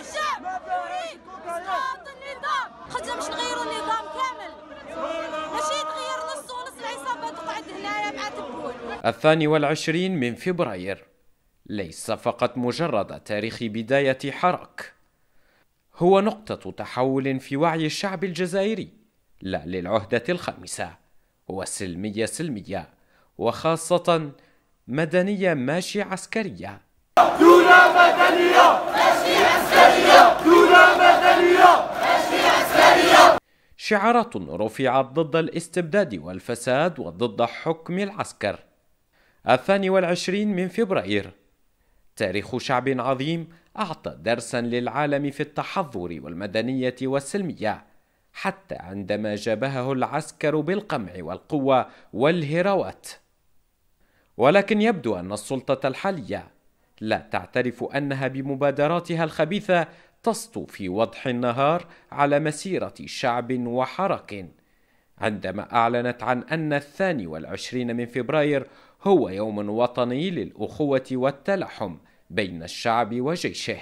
الشعب يريد اسقاط النظام خاطر باش نغيروا النظام كامل ماشي يتغير نص ونص العصابه تقعد هنايا مع تبول الثاني والعشرين من فبراير ليس فقط مجرد تاريخ بداية حراك هو نقطة تحول في وعي الشعب الجزائري لا للعهدة الخامسة وسلمية سلمية وخاصة مدنية ماشي عسكرية عسكرية عسكرية شعارات رفعت ضد الاستبداد والفساد وضد حكم العسكر الثاني والعشرين من فبراير تاريخ شعب عظيم أعطى درسا للعالم في التحضر والمدنية والسلمية حتى عندما جابهه العسكر بالقمع والقوة والهراوات ولكن يبدو أن السلطة الحالية لا تعترف أنها بمبادراتها الخبيثة تسطو في وضح النهار على مسيرة شعب وحرك عندما أعلنت عن أن الثاني والعشرين من فبراير هو يوم وطني للأخوة والتلحم بين الشعب وجيشه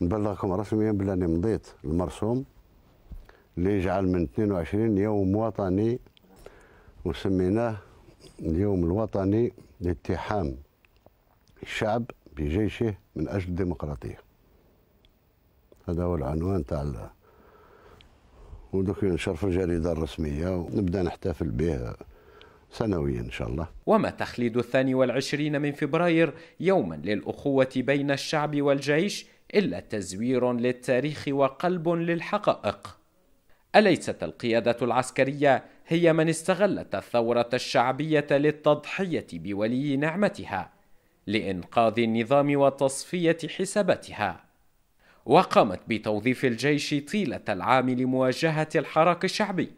نبلغكم رسميا بلاني مضيت المرسوم اللي يجعل من 22 يوم وطني وسميناه اليوم الوطني للتحام الشعب بجيشه من أجل الديمقراطية هذا هو العنوان تاع ودوك نشرفوا الجريدة الرسمية ونبدأ نحتفل به سنويا إن شاء الله وما تخليد الثاني والعشرين من فبراير يوما للأخوة بين الشعب والجيش إلا تزوير للتاريخ وقلب للحقائق أليست القيادة العسكرية هي من استغلت الثورة الشعبية للتضحية بولي نعمتها لإنقاذ النظام وتصفية حساباتها وقامت بتوظيف الجيش طيلة العام لمواجهة الحراك الشعبي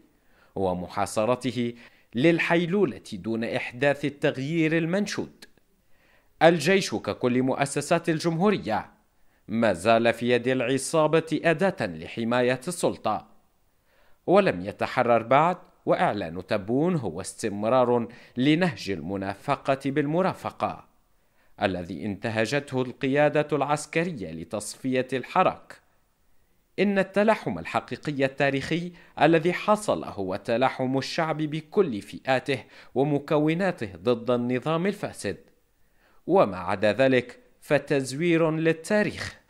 ومحاصرته للحيلولة دون إحداث التغيير المنشود الجيش ككل مؤسسات الجمهورية ما زال في يد العصابة أداة لحماية السلطة ولم يتحرر بعد وإعلان تبون هو استمرار لنهج المنافقة بالمرافقة الذي انتهجته القيادة العسكرية لتصفية الحرك. إن التلاحم الحقيقي التاريخي الذي حصل هو تلاحم الشعب بكل فئاته ومكوناته ضد النظام الفاسد. وما عدا ذلك فتزوير للتاريخ